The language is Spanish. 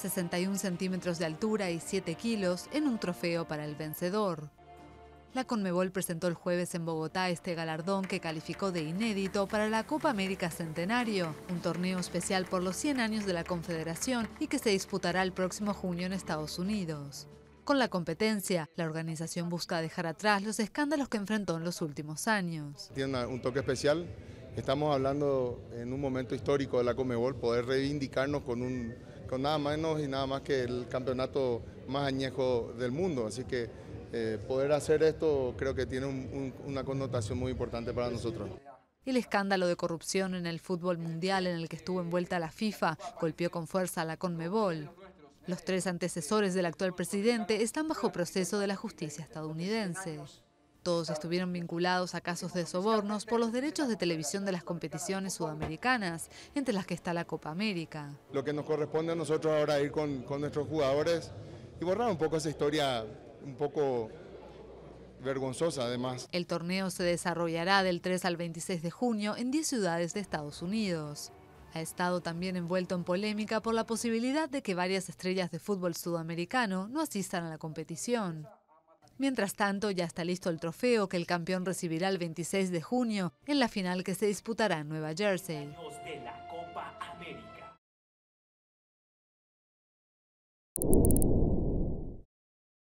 61 centímetros de altura y 7 kilos, en un trofeo para el vencedor. La Conmebol presentó el jueves en Bogotá este galardón que calificó de inédito para la Copa América Centenario, un torneo especial por los 100 años de la Confederación y que se disputará el próximo junio en Estados Unidos. Con la competencia, la organización busca dejar atrás los escándalos que enfrentó en los últimos años. Tiene un toque especial. Estamos hablando en un momento histórico de la Conmebol... poder reivindicarnos con un con nada menos y nada más que el campeonato más añejo del mundo. Así que eh, poder hacer esto creo que tiene una connotación muy importante para nosotros. El escándalo de corrupción en el fútbol mundial en el que estuvo envuelta la FIFA golpeó con fuerza a la Conmebol. Los tres antecesores del actual presidente están bajo proceso de la justicia estadounidense. Todos estuvieron vinculados a casos de sobornos por los derechos de televisión de las competiciones sudamericanas, entre las que está la Copa América. Lo que nos corresponde a nosotros ahora ir con, con nuestros jugadores y borrar un poco esa historia un poco vergonzosa además. El torneo se desarrollará del 3 al 26 de junio en 10 ciudades de Estados Unidos. Ha estado también envuelto en polémica por la posibilidad de que varias estrellas de fútbol sudamericano no asistan a la competición. Mientras tanto, ya está listo el trofeo que el campeón recibirá el 26 de junio en la final que se disputará en Nueva Jersey.